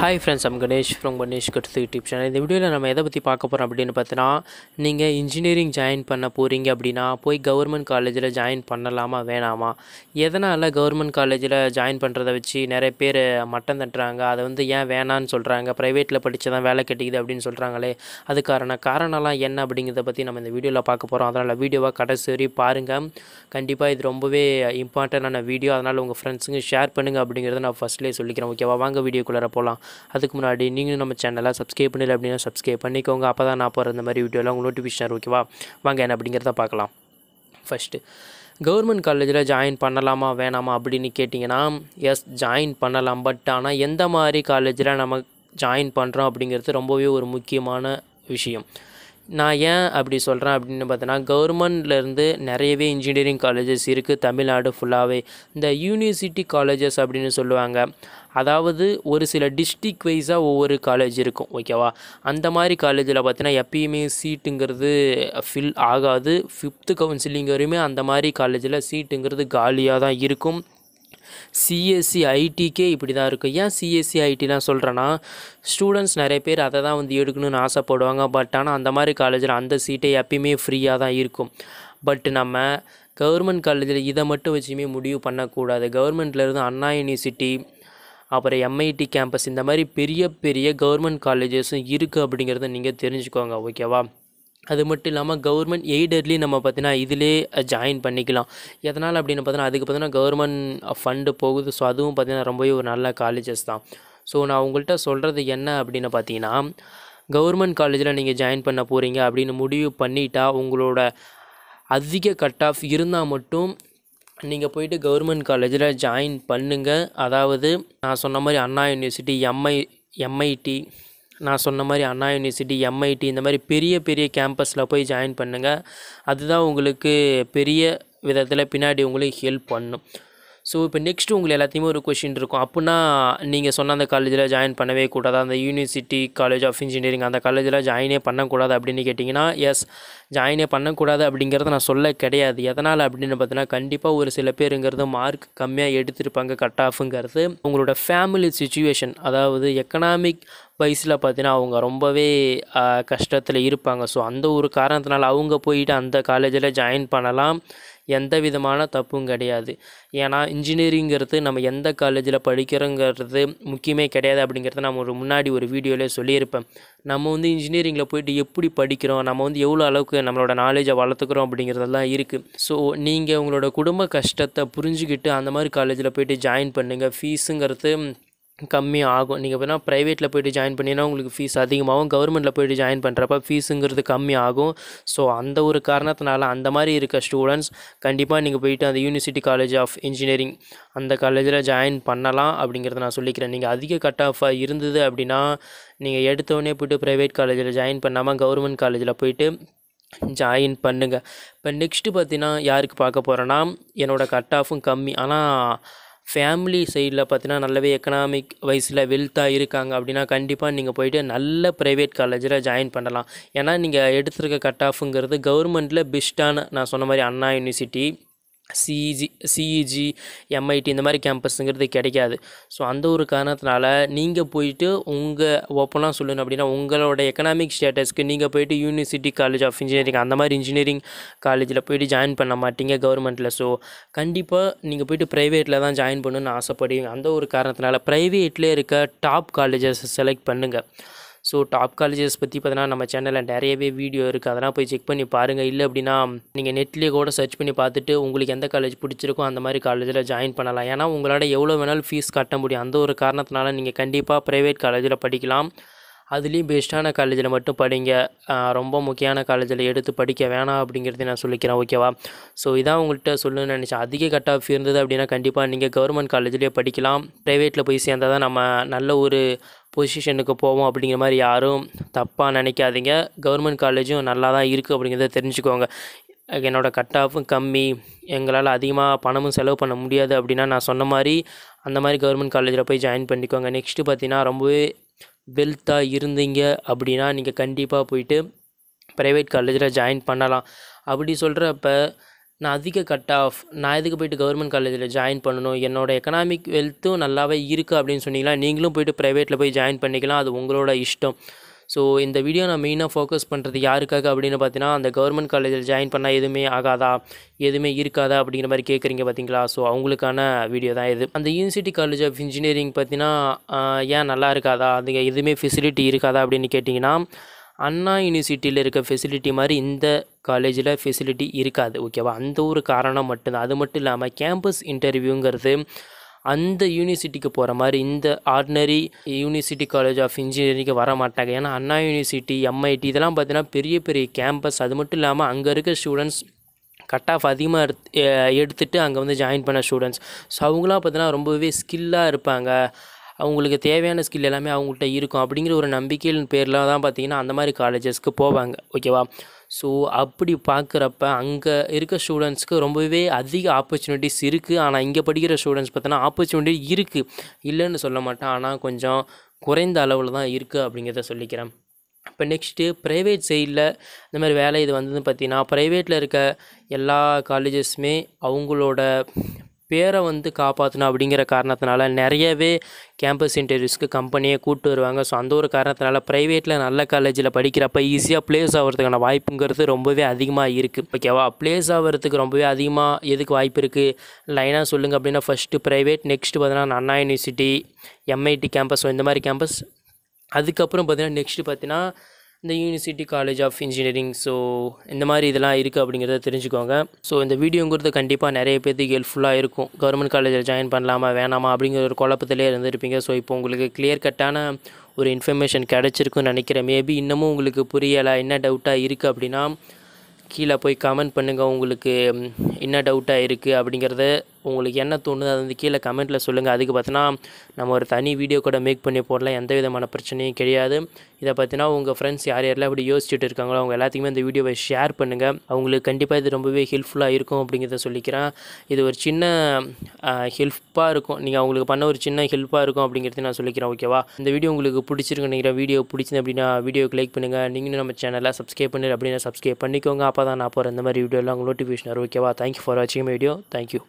hi friends am Ganesh from Ganesh cuts YouTube channel இந்த வீடியோவில் நம்ம எதை பற்றி பார்க்க போகிறோம் அப்படின்னு பார்த்தீங்கன்னா நீங்கள் இன்ஜினியரிங் ஜாயின் பண்ண போகிறீங்க அப்படின்னா போய் கவர்மெண்ட் காலேஜில் ஜாயின் பண்ணலாமா வேணாமா எதனால் கவர்மெண்ட் காலேஜில் ஜாயின் பண்ணுறதை வச்சு நிறைய பேர் மட்டம் தட்டுறாங்க அதை வந்து ஏன் வேணான்னு சொல்கிறாங்க ப்ரைவேட்டில் படித்து தான் வேலை கிடைக்குது அப்படின்னு சொல்கிறாங்களே அதுக்கான காரணம்லாம் என்ன அப்படிங்கிறத பற்றி நம்ம இந்த வீடியோவில் பார்க்க போகிறோம் அதனால் வீடியோவாக கடைசி வரை பாருங்கள் கண்டிப்பாக இது ரொம்பவே இம்பார்ட்டண்டான வீடியோ அதனால் உங்கள் ஃப்ரெண்ட்ஸுங்க ஷேர் பண்ணுங்கள் அப்படிங்கிறத நான் ஃபஸ்ட்லேயே சொல்லிக்கிறேன் ஓகேவா வாங்க வீடியோக்குள்ளே போகலாம் அதுக்கு முன்னாடி நீங்களும் நம்ம சேனலை சப்ஸ்கிரைப் பண்ணல அப்படின்னா சப்ஸ்கிரைப் பண்ணிக்கோங்க அப்போ தான் நான் போகிற இந்த மாதிரி வீடியோலாம் உங்கள் நோட்டிஃபிகேஷன் ஓகேவா வாங்க என்ன அப்படிங்கிறத பார்க்கலாம் ஃபஸ்ட்டு கவர்மெண்ட் காலேஜில் ஜாயின் பண்ணலாமா வேணாமா அப்படின்னு கேட்டிங்கன்னா எஸ் ஜாயின் பண்ணலாம் பட் ஆனால் எந்த மாதிரி காலேஜில் நம்ம ஜாயின் பண்ணுறோம் அப்படிங்கிறது ரொம்பவே ஒரு முக்கியமான விஷயம் நான் ஏன் அப்படி சொல்கிறேன் அப்படின்னு பார்த்தோன்னா கவர்மெண்ட்லேருந்து நிறையவே இன்ஜினியரிங் காலேஜஸ் இருக்குது தமிழ்நாடு ஃபுல்லாகவே இந்த யூனிவர்சிட்டி காலேஜஸ் அப்படின்னு சொல்லுவாங்க அதாவது ஒரு சில டிஸ்ட்ரிக் வைஸாக ஒவ்வொரு காலேஜ் இருக்கும் ஓகேவா அந்த மாதிரி காலேஜில் பார்த்தீங்கன்னா எப்பயுமே சீட்டுங்கிறது ஃபில் ஆகாது ஃபிஃப்த்து கவுன்சிலிங் வரையுமே அந்த மாதிரி காலேஜில் சீட்டுங்கிறது காலியாக தான் இருக்கும் சிஎஸ்சி ஐடிக்கே e, இப்படி தான் இருக்கும் ஏன் சிஎஸ்சி ஐடிலாம் e, சொல்கிறேன்னா ஸ்டூடெண்ட்ஸ் நிறைய பேர் அதை தான் வந்து எடுக்கணும்னு ஆசைப்படுவாங்க பட் ஆனால் அந்த மாதிரி காலேஜில் அந்த சீட்டே எப்பயுமே ஃப்ரீயாக தான் இருக்கும் பட் நம்ம கவர்மெண்ட் காலேஜில் இதை மட்டும் வச்சுமே முடிவு பண்ணக்கூடாது கவர்மெண்ட்லேருந்து அண்ணா யூனிவர்சிட்டி அப்புறம் எம்ஐடி கேம்பஸ் இந்த மாதிரி பெரிய பெரிய கவர்மெண்ட் காலேஜஸும் இருக்குது அப்படிங்கிறத நீங்கள் தெரிஞ்சுக்கோங்க ஓகேவா அது மட்டும் இல்லாமல் கவர்மெண்ட் எய்டட்லேயும் நம்ம பார்த்தீங்கன்னா இதிலே ஜாயின் பண்ணிக்கலாம் எதனால் அப்படின்னு பார்த்தீங்கன்னா அதுக்கு பார்த்தீங்கன்னா கவர்மெண்ட் ஃபண்டு போகுது ஸோ அதுவும் பார்த்தீங்கன்னா ரொம்பவே ஒரு நல்ல காலேஜஸ் தான் ஸோ நான் உங்கள்கிட்ட சொல்கிறது என்ன அப்படின்னு பார்த்தீங்கன்னா கவர்மெண்ட் காலேஜில் நீங்கள் ஜாயின் பண்ண போகிறீங்க அப்படின்னு முடிவு பண்ணிட்டா உங்களோட அதிக கட் ஆஃப் இருந்தால் மட்டும் நீங்கள் போயிட்டு கவர்மெண்ட் காலேஜில் ஜாயின் பண்ணுங்கள் அதாவது நான் சொன்ன மாதிரி அண்ணா யூனிவர்சிட்டி எம்ஐ எம்ஐடி நான் சொன்ன மாதிரி அண்ணா யூனிவர்சிட்டி எம்ஐடி இந்த மாதிரி பெரிய பெரிய கேம்பஸில் போய் ஜாயின் பண்ணுங்கள் அதுதான் உங்களுக்கு பெரிய விதத்தில் பின்னாடி உங்களுக்கு ஹெல்ப் பண்ணும் ஸோ இப்போ நெக்ஸ்ட்டு உங்களை எல்லாத்தையுமே ஒரு கொஷின் இருக்கும் அப்படின்னா நீங்கள் சொன்ன அந்த காலேஜில் ஜாயின் பண்ணவே கூடாது அந்த யூனிவர்சிட்டி காலேஜ் ஆஃப் இன்ஜினியரிங் அந்த காலேஜில் ஜாயினே பண்ணக்கூடாது அப்படின்னு கேட்டிங்கன்னா எஸ் ஜாயினே பண்ணக்கூடாது அப்படிங்கிறத நான் சொல்ல கிடையாது எதனால் அப்படின்னு பார்த்தீங்கன்னா கண்டிப்பாக ஒரு சில பேருங்கிறது மார்க் கம்மியாக எடுத்திருப்பாங்க கட் ஆஃபுங்கிறது உங்களோட ஃபேமிலி சுச்சுவேஷன் அதாவது எக்கனாமிக் வயசில் பார்த்தீங்கன்னா அவங்க ரொம்பவே கஷ்டத்தில் இருப்பாங்க ஸோ அந்த ஒரு காரணத்தினால அவங்க போயிட்டு அந்த காலேஜில் ஜாயின் பண்ணலாம் எந்த விதமான தப்பும் கிடையாது ஏன்னா இன்ஜினியரிங்கிறது நம்ம எந்த காலேஜில் படிக்கிறோங்கிறது முக்கியமே கிடையாது அப்படிங்கிறத நம்ம ஒரு முன்னாடி ஒரு வீடியோவிலே சொல்லியிருப்பேன் நம்ம வந்து இன்ஜினியரிங்கில் போயிட்டு எப்படி படிக்கிறோம் நம்ம வந்து எவ்வளோ அளவுக்கு நம்மளோட நாலேஜை வளர்த்துக்கிறோம் அப்படிங்கிறதெல்லாம் இருக்குது ஸோ நீங்கள் உங்களோட குடும்ப கஷ்டத்தை புரிஞ்சுக்கிட்டு அந்த மாதிரி காலேஜில் போயிட்டு ஜாயின் பண்ணுங்கள் ஃபீஸுங்கிறது கம்மி ஆகும் நீங்கள் வேணால் ப்ரைவேட்டில் போய்ட்டு ஜாயின் பண்ணிங்கன்னா உங்களுக்கு ஃபீஸ் அதிகமாகும் கவர்மெண்ட்டில் போய்ட்டு ஜாயின் பண்ணுறப்ப ஃபீஸுங்கிறது கம்மி ஆகும் ஸோ அந்த ஒரு காரணத்தினால அந்த மாதிரி இருக்க ஸ்டூடெண்ட்ஸ் கண்டிப்பாக நீங்கள் போயிட்டு அந்த யூனிவர்சிட்டி காலேஜ் ஆஃப் இன்ஜினியரிங் அந்த காலேஜில் ஜாயின் பண்ணலாம் அப்படிங்கிறத நான் சொல்லிக்கிறேன் நீங்கள் அதிக கட் ஆஃபாக இருந்தது அப்படின்னா நீங்கள் எடுத்தோடனே போய்ட்டு ப்ரைவேட் காலேஜில் ஜாயின் பண்ணாமல் கவர்மெண்ட் காலேஜில் போய்ட்டு ஜாயின் பண்ணுங்கள் இப்போ நெக்ஸ்ட்டு பார்த்தீங்கன்னா யாருக்கு பார்க்க போகிறேன்னா என்னோடய கட் ஆஃபும் கம்மி ஆனால் ஃபேமிலி சைடில் பார்த்தீங்கன்னா நல்லவே எக்கனாமிக் வைஸில் வெல்த்தாக இருக்காங்க அப்படின்னா கண்டிப்பாக நீங்கள் போயிட்டு நல்ல ப்ரைவேட் காலேஜில் ஜாயின் பண்ணலாம் ஏன்னா நீங்கள் எடுத்துருக்க கட் ஆஃபுங்கிறது கவர்மெண்ட்டில் பெஸ்ட்டான நான் சொன்ன மாதிரி Anna university CEG CEG MIT இந்த மாதிரி கேம்பஸுங்கிறது கிடைக்காது ஸோ அந்த ஒரு காரணத்தினால நீங்கள் போயிட்டு உங்கள் ஓப்பனாக சொல்லணும் அப்படின்னா உங்களோட எக்கனாமிக் ஸ்டேட்டஸ்க்கு நீங்கள் போயிட்டு யூனிவர்சிட்டி காலேஜ் ஆஃப் இன்ஜினியரிங் அந்த மாதிரி இன்ஜினியரிங் காலேஜில் போயிட்டு ஜாயின் பண்ண மாட்டீங்க கவர்மெண்ட்டில் ஸோ கண்டிப்பாக நீங்கள் போயிட்டு ப்ரைவேட்டில் தான் ஜாயின் பண்ணணுன்னு ஆசைப்படுவீங்க அந்த ஒரு காரணத்தினால ப்ரைவேட்லேயே இருக்க டாப் காலேஜஸ் செலக்ட் பண்ணுங்கள் ஸோ டாப் காலேஜஸ் பற்றி பார்த்தீங்கன்னா நம்ம சேனலில் நிறையவே வீடியோ இருக்குது அதெல்லாம் போய் செக் பண்ணி பாருங்கள் இல்லை அப்படின்னா நீங்கள் நெட்லேயே கூட சர்ச் பண்ணி பார்த்துட்டு உங்களுக்கு எந்த காலேஜ் பிடிச்சிருக்கோ அந்த மாதிரி காலேஜில் ஜாயின் பண்ணலாம் ஏன்னா உங்களால் எவ்வளோ வேணாலும் ஃபீஸ் கட்ட முடியும் அந்த ஒரு காரணத்தினால நீங்கள் கண்டிப்பாக ப்ரைவேட் காலேஜில் படிக்கலாம் அதுலேயும் பெஸ்ட்டான காலேஜில் மட்டும் படிங்க ரொம்ப முக்கியமான காலேஜில் எடுத்து படிக்க வேணாம் அப்படிங்கிறத நான் சொல்லிக்கிறேன் ஓகேவா ஸோ இதான் உங்கள்கிட்ட சொல்லணும்னு நினச்சேன் அதிக கட் ஆஃப் இருந்தது அப்படின்னா கண்டிப்பாக நீங்கள் கவர்மெண்ட் காலேஜ்லேயே படிக்கலாம் ப்ரைவேட்டில் போய் சேர்ந்தால் தான் நம்ம நல்ல ஒரு பொசிஷனுக்கு போவோம் அப்படிங்கிற மாதிரி யாரும் தப்பாக நினைக்காதீங்க கவர்மெண்ட் காலேஜும் நல்லா தான் இருக்குது அப்படிங்கிறத தெரிஞ்சுக்கோங்க என்னோடய கட் ஆஃபும் கம்மி எங்களால் அதிகமாக பணமும் செலவு பண்ண முடியாது அப்படின்னா நான் சொன்ன மாதிரி அந்த மாதிரி கவர்மெண்ட் காலேஜில் போய் ஜாயின் பண்ணிக்கோங்க நெக்ஸ்ட்டு பார்த்தீங்கன்னா ரொம்பவே வெல்த்தாக இருந்தீங்க அப்படின்னா நீங்கள் கண்டிப்பாக போயிட்டு ப்ரைவேட் காலேஜில் ஜாயின் பண்ணலாம் அப்படி சொல்கிறப்ப நான் அதிக கட் ஆஃப் நான் எதுக்கு போயிட்டு கவர்மெண்ட் காலேஜில் ஜாயின் பண்ணணும் என்னோடய எக்கனாமிக் வெல்த்தும் நல்லாவே இருக்குது அப்படின்னு சொன்னீங்கன்னா நீங்களும் போயிட்டு ப்ரைவேட்டில் போய் ஜாயின் பண்ணிக்கலாம் அது உங்களோட இஷ்டம் ஸோ இந்த வீடியோ நான் மெயினாக ஃபோக்கஸ் பண்ணுறது யாருக்காக அப்படின்னு பார்த்தீங்கன்னா அந்த கவர்மெண்ட் காலேஜில் ஜாயின் பண்ணால் எதுவுமே ஆகாதா எதுவுமே இருக்காதா அப்படிங்கிற மாதிரி கேட்குறீங்க பார்த்தீங்களா ஸோ அவங்களுக்கான வீடியோ தான் இது அந்த யூனிவர்சிட்டி காலேஜ் ஆஃப் இன்ஜினியரிங் பார்த்தீங்கன்னா ஏன் நல்லா இருக்காதா அது எதுவுமே ஃபெசிலிட்டி இருக்காதா அப்படின்னு கேட்டிங்கன்னா அண்ணா யூனிவர்சிட்டியில் இருக்க ஃபெசிலிட்டி மாதிரி இந்த காலேஜில் ஃபெசிலிட்டி இருக்காது ஓகேவா அந்த ஒரு காரணம் மட்டும்தான் அது மட்டும் இல்லாமல் கேம்பஸ் இன்டர்வியூங்கிறது அந்த யூனிவர்சிட்டிக்கு போகிற மாதிரி இந்த ஆர்டினரி யூனிவர்சிட்டி காலேஜ் ஆஃப் இன்ஜினியரிங்க்கு வர மாட்டாங்க ஏன்னா அண்ணா யூனிவர்சிட்டி எம்ஐடி இதெல்லாம் பார்த்தீங்கன்னா பெரிய பெரிய கேம்பஸ் அது மட்டும் இல்லாமல் அங்கே இருக்கிற ஸ்டூடெண்ட்ஸ் கட் ஆஃப் அதிகமாக எடுத்துகிட்டு அங்கே வந்து ஜாயின் பண்ண ஸ்டூடெண்ட்ஸ் ஸோ அவங்களாம் பார்த்தீங்கன்னா ரொம்பவே ஸ்கில்லாக இருப்பாங்க அவங்களுக்கு தேவையான ஸ்கில் எல்லாமே அவங்கள்ட்ட இருக்கும் அப்படிங்கிற ஒரு நம்பிக்கையின் பேரில் தான் பார்த்திங்கன்னா அந்த மாதிரி காலேஜஸ்க்கு போவாங்க ஓகேவா ஸோ அப்படி பார்க்குறப்ப அங்கே இருக்க ஸ்டூடெண்ட்ஸ்க்கு ரொம்பவே அதிக ஆப்பர்ச்சுனிட்டிஸ் இருக்குது ஆனால் இங்கே படிக்கிற ஸ்டூடெண்ட்ஸ் பார்த்தோன்னா ஆப்பர்ச்சுனிட்டி இருக்குது இல்லைன்னு சொல்ல மாட்டேன் ஆனால் கொஞ்சம் குறைந்த அளவில் தான் இருக்குது அப்படிங்கிறத சொல்லிக்கிறேன் இப்போ நெக்ஸ்ட்டு ப்ரைவேட் சைடில் இந்த மாதிரி வேலை இது வந்ததுன்னு பார்த்தீங்கன்னா ப்ரைவேட்டில் இருக்க எல்லா காலேஜஸுமே அவங்களோட பேரை வந்து காப்பாற்றணும் அப்படிங்கிற காரணத்தினால நிறையவே கேம்பஸ் இன்டர்வியூஸ்க்கு கம்பெனியே கூப்பிட்டு வருவாங்க ஸோ அந்த ஒரு காரணத்தினால ப்ரைவேட்டில் நல்ல காலேஜில் படிக்கிறப்ப ஈஸியாக ப்ளேஸ் ஆகிறதுக்கான வாய்ப்புங்கிறது ரொம்பவே அதிகமாக இருக்குது ஓகேவா ப்ளேஸ் ஆகிறதுக்கு ரொம்பவே அதிகமாக எதுக்கு வாய்ப்பு இருக்குது லைனாக சொல்லுங்கள் அப்படின்னா ஃபஸ்ட்டு ப்ரைவேட் நெக்ஸ்ட்டு பார்த்தீங்கன்னா அண்ணா யூனிவர்சிட்டி எம்ஐடி கேம்பஸ் இந்த மாதிரி கேம்பஸ் அதுக்கப்புறம் பார்த்திங்கன்னா நெக்ஸ்ட்டு பார்த்தீங்கன்னா இந்த university college of engineering so இந்த மாதிரி இதெல்லாம் இருக்குது அப்படிங்கிறத தெரிஞ்சுக்கோங்க ஸோ இந்த வீடியோங்கிறது கண்டிப்பாக நிறைய பேர்த்துக்கு ஹெல்ப்ஃபுல்லாக இருக்கும் கவர்மெண்ட் காலேஜில் ஜாயின் பண்ணலாமா வேணாமா அப்படிங்கிற ஒரு குழப்பத்திலே இருந்திருப்பீங்க ஸோ இப்போ உங்களுக்கு கிளியர் கட்டான ஒரு இன்ஃபர்மேஷன் கிடச்சிருக்குன்னு நினைக்கிறேன் மேபி இன்னமும் உங்களுக்கு புரியலை என்ன டவுட்டாக இருக்குது அப்படின்னா கீழே போய் கமெண்ட் பண்ணுங்கள் உங்களுக்கு என்ன டவுட்டாக இருக்குது அப்படிங்கிறத உங்களுக்கு என்ன தோணுது அது வந்து கீழே கமெண்ட்டில் சொல்லுங்கள் அதுக்கு பார்த்தினா நம்ம ஒரு தனி வீடியோ கூட மேக் பண்ணி போடலாம் எந்த விதமான பிரச்சனையும் கிடையாது இதை பார்த்தீங்கன்னா உங்கள் ஃப்ரெண்ட்ஸ் யார் யாரெல்லாம் இப்படி யோசிச்சுட்டு இருக்காங்களோ அவங்க எல்லாத்துக்குமே இந்த வீடியோவை ஷேர் பண்ணுங்கள் அவங்களுக்கு கண்டிப்பாக இது ரொம்பவே ஹெல்ப்ஃபுல்லாக இருக்கும் அப்படிங்கிறத சொல்லிக்கிறேன் இது ஒரு சின்ன ஹெல்ப்பாக இருக்கும் நீங்கள் அவங்களுக்கு பண்ண ஒரு சின்ன ஹெல்ப்பாக இருக்கும் அப்படிங்கிறத நான் சொல்லிக்கிறேன் ஓகேவா இந்த வீடியோ உங்களுக்கு பிடிச்சிருக்கு நினைக்கிறேன் வீடியோ பிடிச்சது அப்படின்னா வீடியோக்கு லைக் பண்ணுங்கள் நீங்களும் நம்ம சேனலில் சப்ஸ்கிரைப் பண்ணிடு அப்படின்னா சப்ஸ்கிரைப் பண்ணிக்கோங்க அப்போ தான் நான் போகிற இந்த மாதிரி வீடியோலாம் உங்களுக்கு நோட்டிஃபிகேஷன் ஓகேவா தேங்க்யூ ஃபார் வாட்சிங் வீடியோ தேங்க்யூ